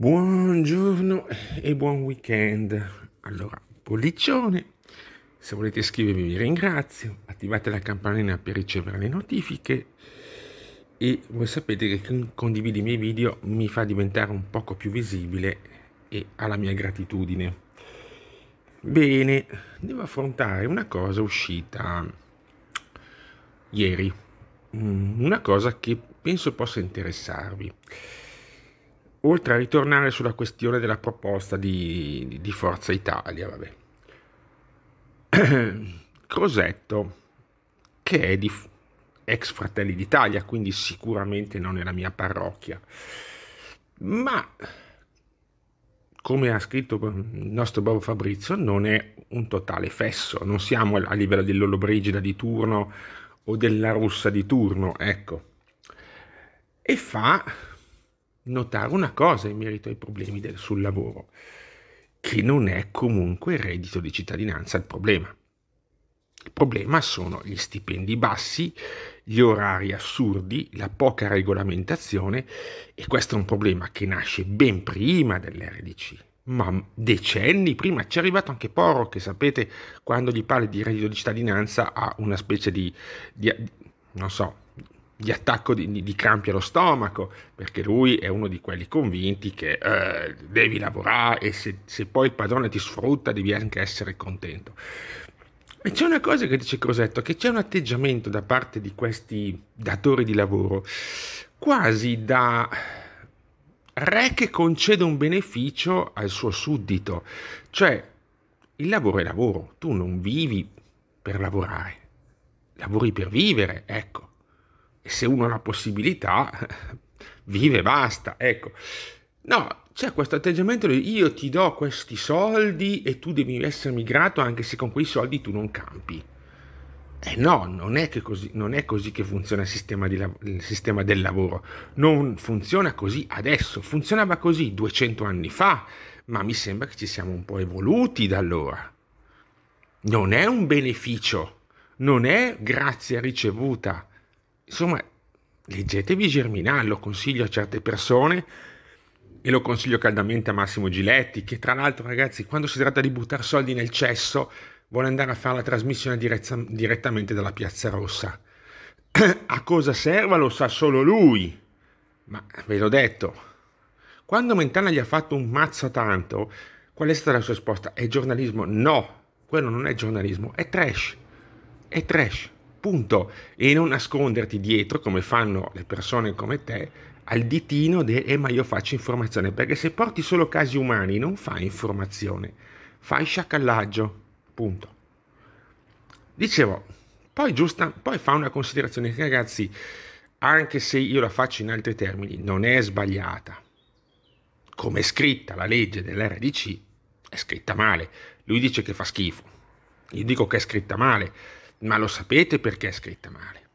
Buongiorno e buon weekend. Allora, pollicione, se volete iscrivervi vi ringrazio, attivate la campanella per ricevere le notifiche e voi sapete che chi condivide i miei video mi fa diventare un poco più visibile e alla mia gratitudine. Bene, devo affrontare una cosa uscita ieri, mm, una cosa che penso possa interessarvi oltre a ritornare sulla questione della proposta di, di Forza Italia. Crosetto, che è di ex Fratelli d'Italia, quindi sicuramente non è la mia parrocchia, ma come ha scritto il nostro Bobo Fabrizio, non è un totale fesso, non siamo a livello dell'Olobrigida di turno o della Russa di turno, ecco. E fa notare una cosa in merito ai problemi del, sul lavoro, che non è comunque il reddito di cittadinanza il problema. Il problema sono gli stipendi bassi, gli orari assurdi, la poca regolamentazione e questo è un problema che nasce ben prima dell'RDC, ma decenni prima. Ci è arrivato anche Porro che sapete quando gli parla di reddito di cittadinanza ha una specie di, di non so, di attacco di, di, crampi allo stomaco, perché lui è uno di quelli convinti che eh, devi lavorare e se, se, poi il padrone ti sfrutta devi anche essere contento. E c'è una cosa che dice Crosetto, che c'è un atteggiamento da parte di questi datori di lavoro quasi da re che concede un beneficio al suo suddito, cioè il lavoro è lavoro, tu non vivi per lavorare, lavori per vivere, ecco se uno ha la possibilità, vive e basta. Ecco, no, c'è questo atteggiamento di io ti do questi soldi e tu devi essermi grato anche se con quei soldi tu non campi. Eh no, non è, che così, non è così, che funziona il sistema, di, il sistema, del lavoro. Non funziona così adesso. Funzionava così 200 anni fa, ma mi sembra che ci siamo un po' evoluti da allora. Non è un beneficio, non è grazia ricevuta, Insomma, leggetevi Germinal, lo consiglio a certe persone e lo consiglio caldamente a Massimo Giletti, che tra l'altro ragazzi, quando si tratta di buttare soldi nel cesso, vuole andare a fare la trasmissione direzza, direttamente dalla Piazza Rossa. a cosa serva lo sa solo lui, ma ve l'ho detto. Quando Mentana gli ha fatto un mazzo tanto, qual è stata la sua risposta? È giornalismo? No, quello non è giornalismo, è trash. È trash punto, e non nasconderti dietro, come fanno le persone come te, al ditino del eh, ma io faccio informazione, perché se porti solo casi umani non fai informazione, fai sciacallaggio, punto. Dicevo, poi giusta, poi fa una considerazione che ragazzi, anche se io la faccio in altri termini, non è sbagliata. Come è scritta la legge dell'RDC, è scritta male. Lui dice che fa schifo, io dico che è scritta male ma lo sapete perché è scritta male.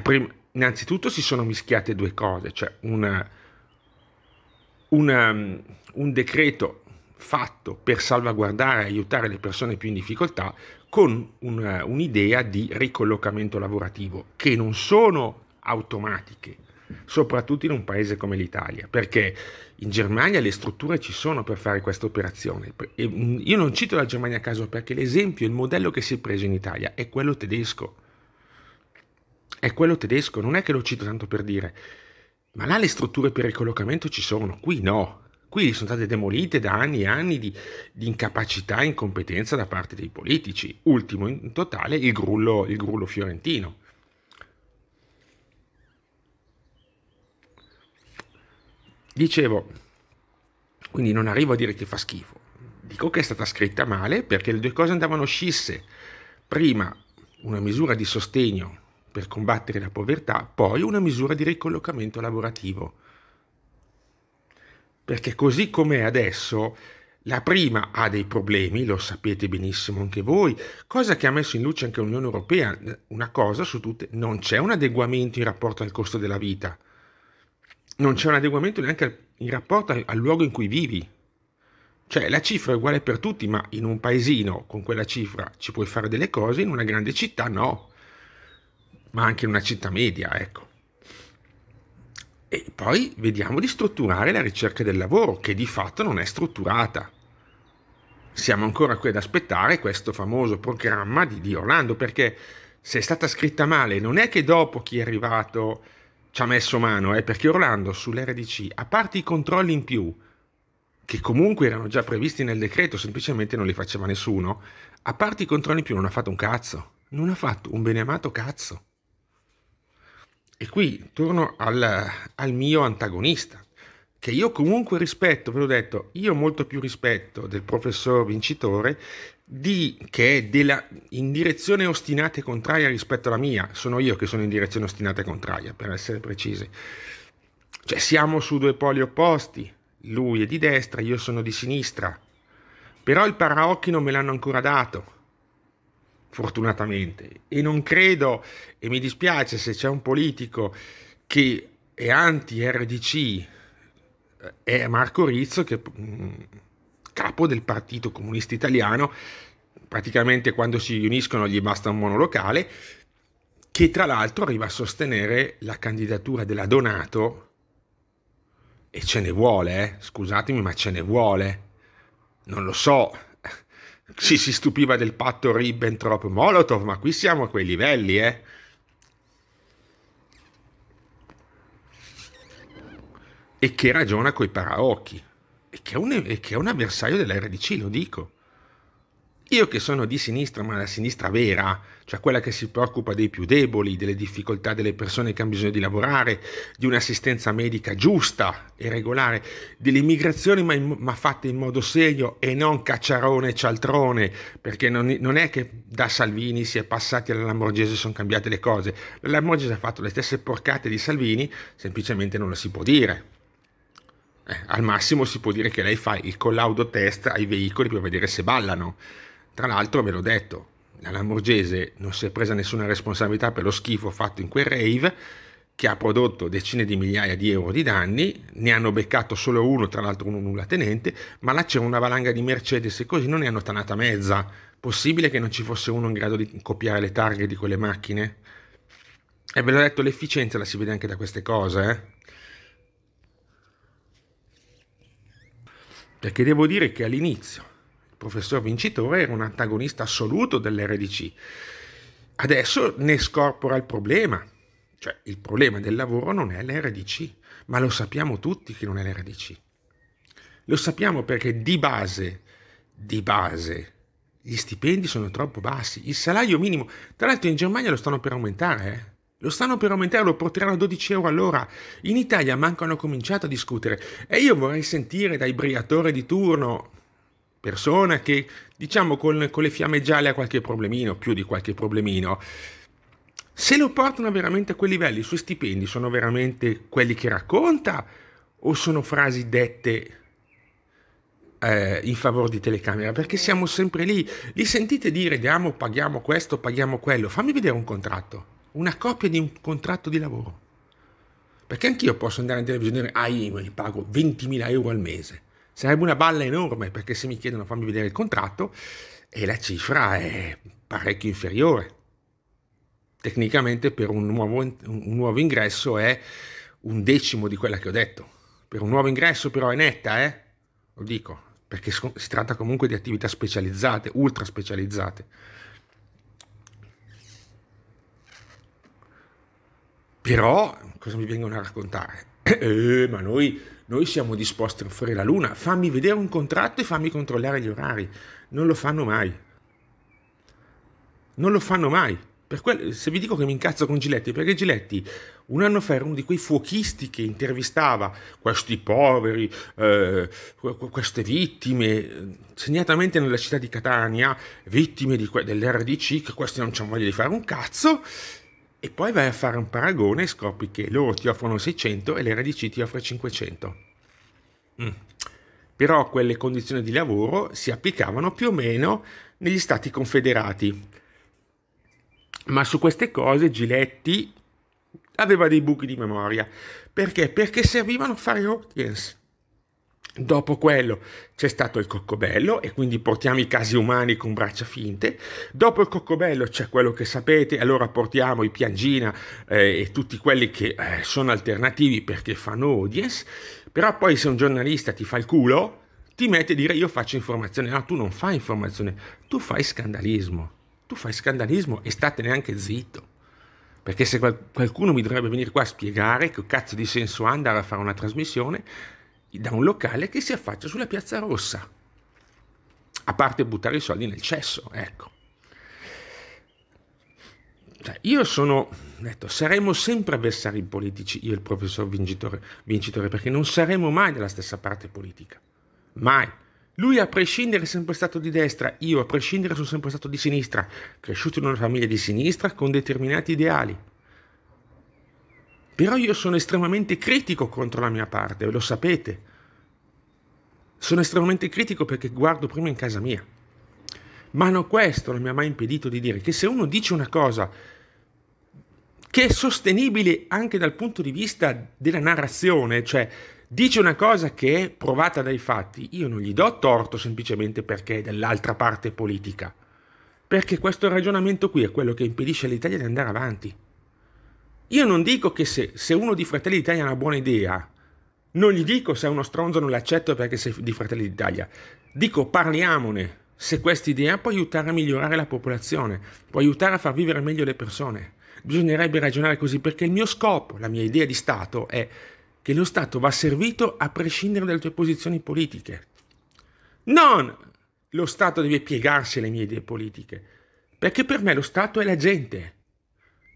Prima, innanzitutto si sono mischiate due cose, cioè una, una, mm, un decreto fatto per salvaguardare e aiutare le persone più in difficoltà con un'idea di ricollocamento lavorativo che non sono automatiche, soprattutto in un paese come l'Italia, perché in Germania le strutture ci sono per fare questa operazione. Mm, io non cito la Germania a caso perché l'esempio, il modello che si è preso in Italia è quello tedesco. È quello tedesco, non è che lo cito tanto per dire, ma là le strutture per il collocamento ci sono, qui no. Qui sono state demolite da anni e anni di, di incapacità e incompetenza da parte dei politici. Ultimo in totale il grullo, il grullo fiorentino Dicevo, quindi non arrivo a dire che fa schifo, dico che è stata scritta male perché le due cose andavano scisse. Prima una misura di sostegno per combattere la povertà, poi una misura di ricollocamento lavorativo. Perché così com'è adesso, la prima ha dei problemi, lo sapete benissimo anche voi, cosa che ha messo in luce anche l'Unione Europea, una cosa su tutte, non c'è un adeguamento in rapporto al costo della vita non c'è un adeguamento neanche in rapporto al luogo in cui vivi. Cioè la cifra è uguale per tutti, ma in un paesino con quella cifra ci puoi fare delle cose, in una grande città no, ma anche in una città media, ecco. E poi vediamo di strutturare la ricerca del lavoro, che di fatto non è strutturata. Siamo ancora qui ad aspettare questo famoso programma di, di Orlando, perché se è stata scritta male, non è che dopo chi è arrivato ci ha messo mano, eh, perché Orlando sull'RDC, a parte i controlli in più, che comunque erano già previsti nel decreto, semplicemente non li faceva nessuno, a parte i controlli in più non ha fatto un cazzo, non ha fatto un beneamato cazzo. E qui torno al, al mio antagonista, che io comunque rispetto, ve l'ho detto, io molto più rispetto del professor vincitore di, che è della, in direzione ostinata e contraria rispetto alla mia. Sono io che sono in direzione ostinata e contraria, per essere precisi. Cioè siamo su due poli opposti, lui è di destra, io sono di sinistra. Però il paraocchi non me l'hanno ancora dato fortunatamente. E non credo, e mi dispiace se c'è un politico che è anti-RDC eh, è Marco Rizzo, che mm, capo del Partito Comunista Italiano, praticamente quando si riuniscono gli basta un monolocale, che tra l'altro arriva a sostenere la candidatura della Donato, e ce ne vuole, eh? scusatemi, ma ce ne vuole. Non lo so, ci si stupiva del patto Ribbentrop-Molotov, ma qui siamo a quei livelli, eh. e che ragiona coi paraocchi e che, è un, che è un avversario dell'RDC, lo dico. Io che sono di sinistra, ma la sinistra vera, cioè quella che si preoccupa dei più deboli, delle difficoltà delle persone che hanno bisogno di lavorare, di un'assistenza medica giusta e regolare, dell'immigrazione ma, in, ma fatta in modo serio e non cacciarone e cialtrone, perché non, non, è che da Salvini si è passati alla Lamborghese e sono cambiate le cose. La Lamborghese ha fatto le stesse porcate di Salvini, semplicemente non lo si può dire eh, al massimo si può dire che lei fa il collaudo test ai veicoli per vedere se ballano. Tra l'altro ve l'ho detto, la Lamborghese non si è presa nessuna responsabilità per lo schifo fatto in quel rave che ha prodotto decine di migliaia di euro di danni, ne hanno beccato solo uno, tra l'altro uno nulla tenente, ma là c'era una valanga di Mercedes e così non ne hanno tanata mezza. Possibile che non ci fosse uno in grado di copiare le targhe di quelle macchine? E ve l'ho detto, l'efficienza la si vede anche da queste cose, eh? perché devo dire che all'inizio il professor vincitore era un antagonista assoluto dell'RDC, adesso ne scorpora il problema, cioè il problema del lavoro non è l'RDC, ma lo sappiamo tutti che non è l'RDC. Lo sappiamo perché di base, di base, gli stipendi sono troppo bassi, il salario minimo, tra l'altro in Germania lo stanno per aumentare, eh? Lo stanno per aumentare, lo porteranno a 12 euro all'ora. In Italia mancano cominciato a discutere. E io vorrei sentire dai briatori di turno, persona che, diciamo, con, con le fiamme gialle ha qualche problemino, più di qualche problemino, se lo portano veramente a quei livelli, i suoi stipendi sono veramente quelli che racconta o sono frasi dette eh, in favore di telecamera perché siamo sempre lì li sentite dire diamo paghiamo questo paghiamo quello fammi vedere un contratto una copia di un contratto di lavoro. Perché anch'io posso andare in televisione e dire, ah, io gli pago 20.000 euro al mese. Sarebbe una balla enorme, perché se mi chiedono fammi vedere il contratto, e la cifra è parecchio inferiore. Tecnicamente per un nuovo, un nuovo ingresso è un decimo di quella che ho detto. Per un nuovo ingresso però è netta, eh? Lo dico, perché si tratta comunque di attività specializzate, ultra specializzate. Però cosa mi vengono a raccontare? Eh, ma noi, noi siamo disposti a fare la luna, fammi vedere un contratto e fammi controllare gli orari. Non lo fanno mai. Non lo fanno mai. Quello, se vi dico che mi incazzo con Giletti, perché Giletti un anno fa era uno di quei fuochisti che intervistava questi poveri, eh, queste vittime, segnatamente nella città di Catania, vittime dell'RDC, che questi non c'hanno voglia di fare un cazzo, e poi vai a fare un paragone e scopri che loro ti offrono 600 e l'RDC ti offre 500. Mm. Però quelle condizioni di lavoro si applicavano più o meno negli Stati Confederati. Ma su queste cose Giletti aveva dei buchi di memoria. Perché? Perché servivano a fare audience. Dopo quello c'è stato il coccobello e quindi portiamo i casi umani con braccia finte. Dopo il coccobello c'è quello che sapete, allora portiamo i piangina eh, e tutti quelli che eh, sono alternativi perché fanno audience. Però poi se un giornalista ti fa il culo, ti mette a dire io faccio informazione. No, tu non fai informazione, tu fai scandalismo. Tu fai scandalismo e statene anche zitto. Perché se qualcuno mi dovrebbe venire qua a spiegare che cazzo di senso ha andare a fare una trasmissione da un locale che si affaccia sulla Piazza Rossa, a parte buttare i soldi nel cesso, ecco. Cioè, io sono, detto, saremo sempre avversari politici, io e il professor vincitore, vincitore, perché non saremo mai della stessa parte politica, mai. Lui a prescindere è sempre stato di destra, io a prescindere sono sempre stato di sinistra, cresciuto in una famiglia di sinistra con determinati ideali. Però io sono estremamente critico contro la mia parte, lo sapete. Sono estremamente critico perché guardo prima in casa mia. Ma non questo non mi ha mai impedito di dire che se uno dice una cosa che è sostenibile anche dal punto di vista della narrazione, cioè dice una cosa che è provata dai fatti, io non gli do torto semplicemente perché è dall'altra parte politica. Perché questo ragionamento qui è quello che impedisce all'Italia di andare avanti. Io non dico che se, se uno di Fratelli d'Italia ha una buona idea, non gli dico se è uno stronzo non l'accetto perché sei di Fratelli d'Italia. Dico parliamone se questa idea può aiutare a migliorare la popolazione, può aiutare a far vivere meglio le persone. Bisognerebbe ragionare così perché il mio scopo, la mia idea di Stato è che lo Stato va servito a prescindere dalle tue posizioni politiche. Non lo Stato deve piegarsi alle mie idee politiche, perché per me lo Stato è la gente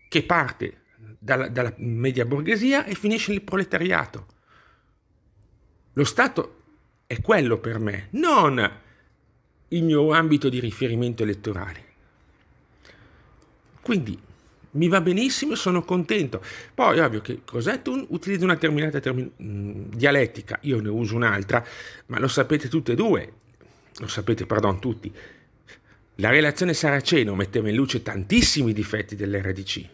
che parte dalla, dalla media borghesia e finisce nel proletariato. Lo Stato è quello per me, non il mio ambito di riferimento elettorale. Quindi mi va benissimo, e sono contento. Poi è ovvio che Cosetto utilizza una determinata termi- dialettica, io ne uso un'altra, ma lo sapete tutte e due, lo sapete, perdon, tutti. La relazione Saraceno metteva in luce tantissimi difetti dell'RDC,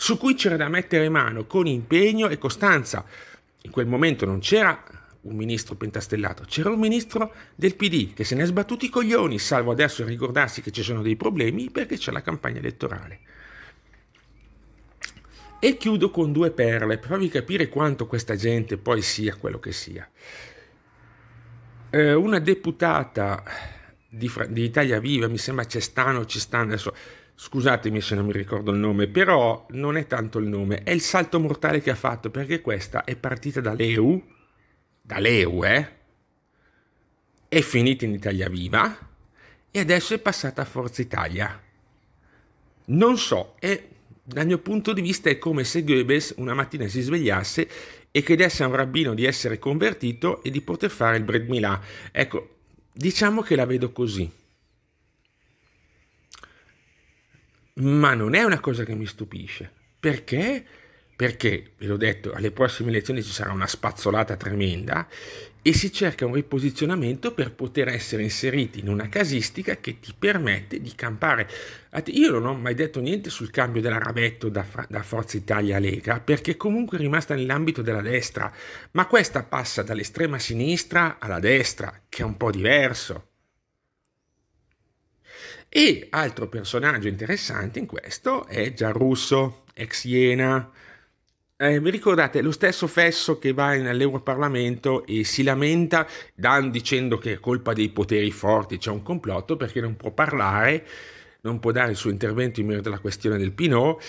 su cui c'era da mettere mano con impegno e costanza. In quel momento non c'era un ministro pentastellato, c'era un ministro del PD che se ne è sbattuti i coglioni, salvo adesso ricordarsi che ci sono dei problemi perché c'è la campagna elettorale. E chiudo con due perle per farvi capire quanto questa gente poi sia quello che sia. Eh, una deputata di, di, Italia Viva, mi sembra Cestano, Cestano, adesso scusatemi se non mi ricordo il nome, però non è tanto il nome, è il salto mortale che ha fatto perché questa è partita da dall'EU, dall'EU eh, è finita in Italia Viva e adesso è passata a Forza Italia. Non so, è, dal mio punto di vista è come se Goebbels una mattina si svegliasse e chiedesse a un rabbino di essere convertito e di poter fare il bread Milà. Ecco, diciamo che la vedo così. ma non è una cosa che mi stupisce. Perché? Perché, ve l'ho detto, alle prossime elezioni ci sarà una spazzolata tremenda e si cerca un riposizionamento per poter essere inseriti in una casistica che ti permette di campare. Io non ho mai detto niente sul cambio dell'arabetto da, da Forza Italia a Lega, perché comunque è rimasta nell'ambito della destra, ma questa passa dall'estrema sinistra alla destra, che è un po' diverso. E altro personaggio interessante in questo è Gian Russo, ex Iena. Eh, vi ricordate lo stesso Fesso che va all'Europarlamento e si lamenta Dan dicendo che è colpa dei poteri forti, c'è un complotto perché non può parlare, non può dare il suo intervento in merito alla questione del Pinot,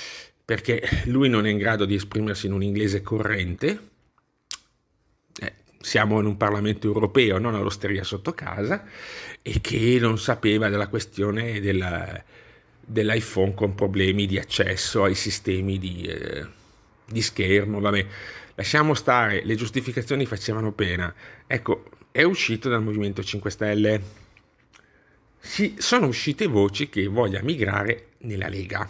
perché lui non è in grado di esprimersi in un inglese corrente. Eh, siamo in un Parlamento europeo, non all'osteria sotto casa, e che non sapeva della questione della, dell'iPhone con problemi di accesso ai sistemi di, eh, di, schermo. Vabbè, lasciamo stare, le giustificazioni facevano pena. Ecco, è uscito dal Movimento 5 Stelle. Si, sono uscite voci che voglia migrare nella Lega.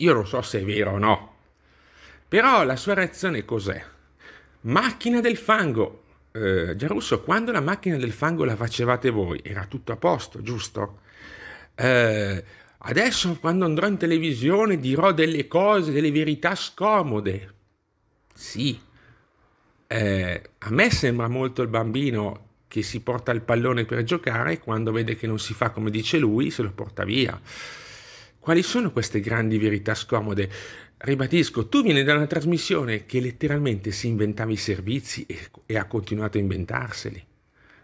Io non so se è vero o no, però la sua reazione cos'è? Macchina del fango, eh, Giarusso, quando la macchina del fango la facevate voi era tutto a posto, giusto? Eh, adesso quando andrò in televisione dirò delle cose, delle verità scomode. Sì, eh, a me sembra molto il bambino che si porta il pallone per giocare e quando vede che non si fa come dice lui se lo porta via. Quali sono queste grandi verità scomode? Ribadisco, tu vieni da una trasmissione che letteralmente si inventava i servizi e, e ha continuato a inventarseli.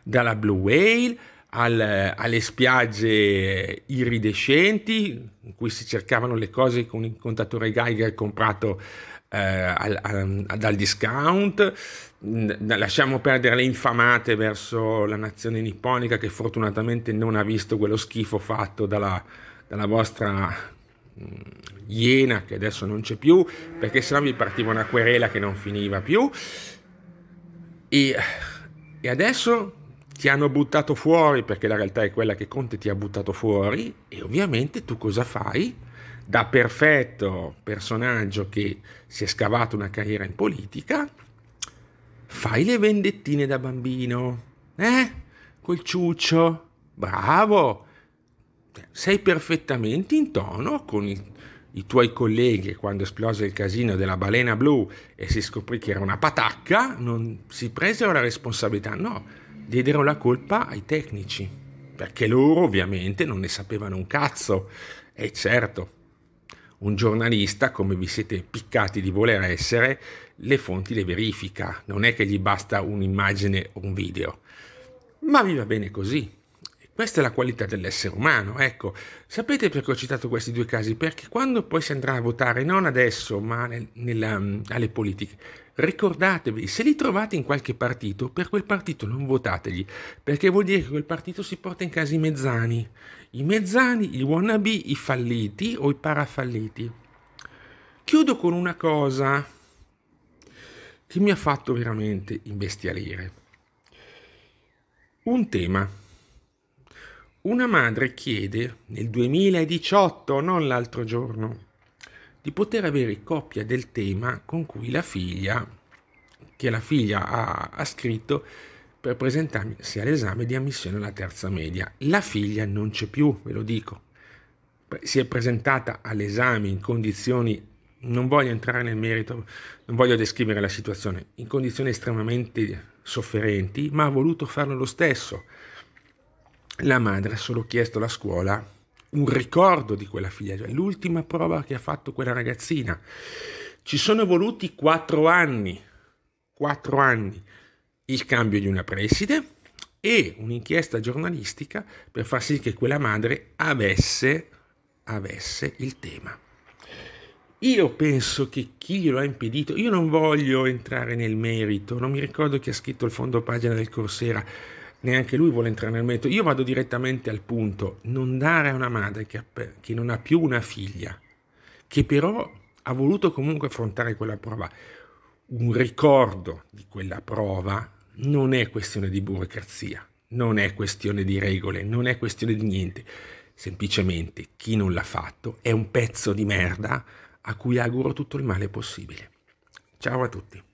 Dalla Blue Whale al, alle spiagge iridescenti, in cui si cercavano le cose con il contatore Geiger comprato eh, al, al, dal discount. Lasciamo perdere le infamate verso la nazione nipponica che fortunatamente non ha visto quello schifo fatto dalla, dalla vostra Mm, Iena, che adesso non c'è più, perché sennò mi partiva una querela che non finiva più. E, e adesso ti hanno buttato fuori, perché la realtà è quella che Conte ti ha buttato fuori, e ovviamente tu cosa fai? Da perfetto personaggio che si è scavato una carriera in politica, fai le vendettine da bambino, eh? Col ciuccio, bravo, sei perfettamente in tono con i, i tuoi colleghi quando esplose il casino della balena blu e si scoprì che era una patacca, non si presero la responsabilità, no, diedero la colpa ai tecnici, perché loro ovviamente non ne sapevano un cazzo. E certo, un giornalista, come vi siete piccati di voler essere, le fonti le verifica, non è che gli basta un'immagine o un video. Ma vi va bene così, questa è la qualità dell'essere umano, ecco. Sapete perché ho citato questi due casi? Perché quando poi si andrà a votare, non adesso, ma nel, nella, mm, alle politiche, ricordatevi, se li trovate in qualche partito, per quel partito non votategli, perché vuol dire che quel partito si porta in casa i mezzani. I mezzani, i wannabe, i falliti o i parafalliti. Chiudo con una cosa che mi ha fatto veramente imbestialire. Un tema una madre chiede nel 2018, non l'altro giorno, di poter avere copia del tema con cui la figlia, che la figlia ha, ha scritto per presentarsi all'esame di ammissione alla terza media. La figlia non c'è più, ve lo dico. Si è presentata all'esame in condizioni, non voglio entrare nel merito, non voglio descrivere la situazione, in condizioni estremamente sofferenti, ma ha voluto farlo lo stesso la madre ha solo chiesto alla scuola un ricordo di quella figlia, cioè l'ultima prova che ha fatto quella ragazzina. Ci sono voluti quattro anni, quattro anni, il cambio di una preside e un'inchiesta giornalistica per far sì che quella madre avesse, avesse il tema. Io penso che chi glielo ha impedito, io non voglio entrare nel merito, non mi ricordo chi ha scritto il fondo pagina del Corsera, neanche lui vuole entrare nel merito. Io vado direttamente al punto, non dare a una madre che, che non ha più una figlia, che però ha voluto comunque affrontare quella prova, un ricordo di quella prova, non è questione di burocrazia, non è questione di regole, non è questione di niente. Semplicemente chi non l'ha fatto è un pezzo di merda a cui auguro tutto il male possibile. Ciao a tutti.